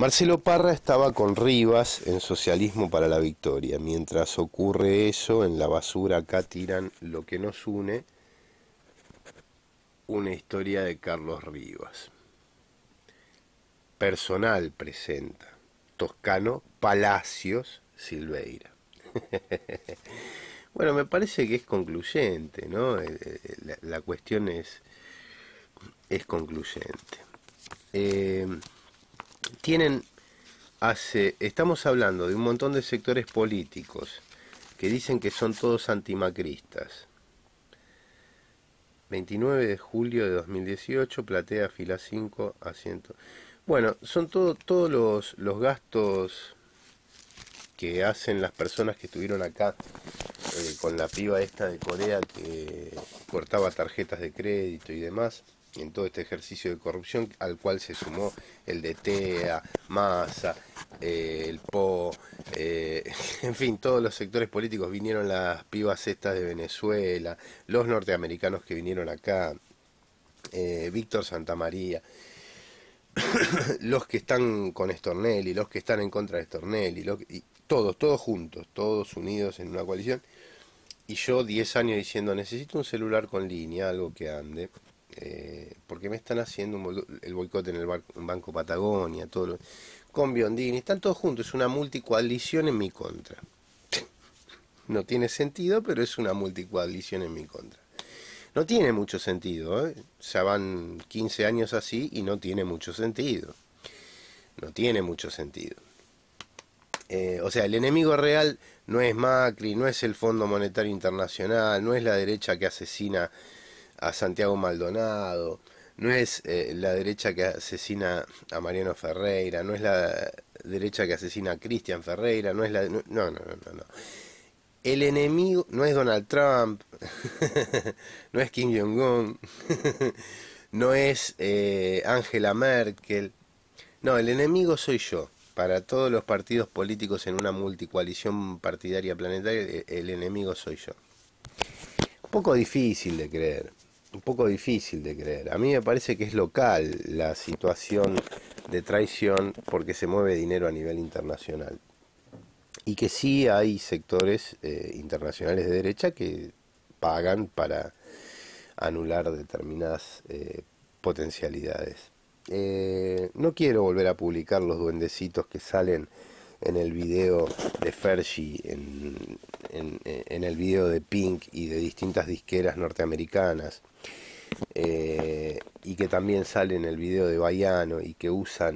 Marcelo Parra estaba con Rivas en Socialismo para la Victoria. Mientras ocurre eso, en la basura acá tiran lo que nos une, una historia de Carlos Rivas. Personal presenta. Toscano Palacios Silveira. bueno, me parece que es concluyente, ¿no? La, cuestión es, es concluyente. Eh, tienen hace, estamos hablando de un montón de sectores políticos que dicen que son todos antimacristas. 29 de julio de 2018, platea fila 5, asiento. Bueno, son todos los, gastos que hacen las personas que estuvieron acá eh, con la piba esta de Corea que cortaba tarjetas de crédito y demás en todo este ejercicio de corrupción al cual se sumó el de TEA, Massa, eh, el PO, eh, en fin, todos los sectores políticos vinieron las pibas estas de Venezuela, los norteamericanos que vinieron acá, eh, Víctor Santamaría, los que están con Estornelli, los que están en contra de Estornelli, y todos, todos juntos, todos unidos en una coalición. Y yo 10 años diciendo, necesito un celular con línea, algo que ande eh, porque me están haciendo el boicot en el Banco Patagonia, todo con Biondini, están todos juntos, es una multicoalición en mi contra. no tiene sentido, pero es una multicoalición en mi contra. No tiene mucho sentido, ¿eh? ya van 15 años así y no tiene mucho sentido. No tiene mucho sentido. Eh, o sea, el enemigo real no es Macri, no es el Fondo Monetario Internacional, no es la derecha que asesina a Santiago Maldonado, no es eh, la derecha que asesina a Mariano Ferreira, no es la derecha que asesina a Cristian Ferreira, no es la... No, no, no, no. El enemigo no es Donald Trump, no es Kim Jong-un, no es eh, Angela Merkel. No, el enemigo soy yo. Para todos los partidos políticos en una multicoalición partidaria planetaria, el enemigo soy yo. Un poco difícil de creer un poco difícil de creer. A mí me parece que es local la situación de traición porque se mueve dinero a nivel internacional. Y que sí hay sectores eh, internacionales de derecha que pagan para anular determinadas eh, potencialidades. Eh, no quiero volver a publicar los duendecitos que salen en el video de Fergie, en, el video de Pink y de distintas disqueras norteamericanas, eh, y que también sale en el video de Baiano y que usan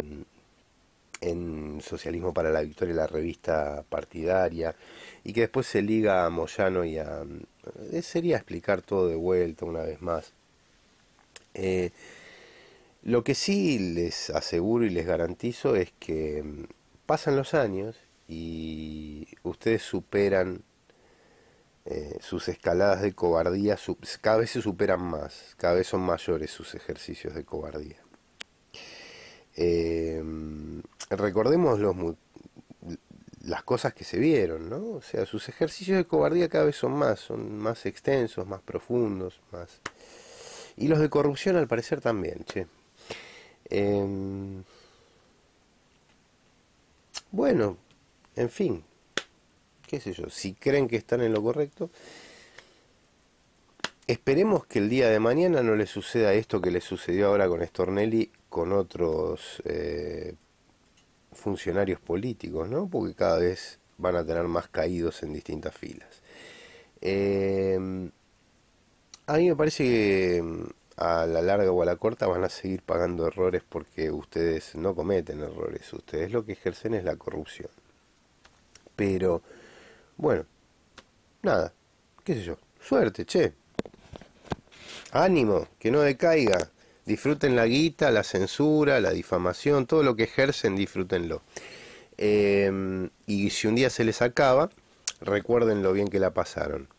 en Socialismo para la Victoria la revista partidaria y que después se liga a Moyano y a... Eh, sería explicar todo de vuelta una vez más. Eh, lo que sí les aseguro y les garantizo es que pasan los años y ustedes superan eh, sus escaladas de cobardía, cada vez se superan más, cada vez son mayores sus ejercicios de cobardía. Eh, recordemos las cosas que se vieron, ¿no? O sea, sus ejercicios de cobardía cada vez son más, son más extensos, más profundos, más... Y los de corrupción al parecer también, che. Eh, bueno, en fin, qué sé yo, si creen que están en lo correcto, esperemos que el día de mañana no les suceda esto que le sucedió ahora con Stornelli, con otros eh, funcionarios políticos, ¿no? Porque cada vez van a tener más caídos en distintas filas. Eh, a mí me parece que a la larga o a la corta van a seguir pagando errores porque ustedes no cometen errores, ustedes lo que ejercen es la corrupción. Pero, bueno, nada, qué sé yo, suerte, che. Ánimo, que no decaiga. Disfruten la guita, la censura, la difamación, todo lo que ejercen, disfrútenlo. Em, y si un día se les acaba, recuerden lo bien que la pasaron.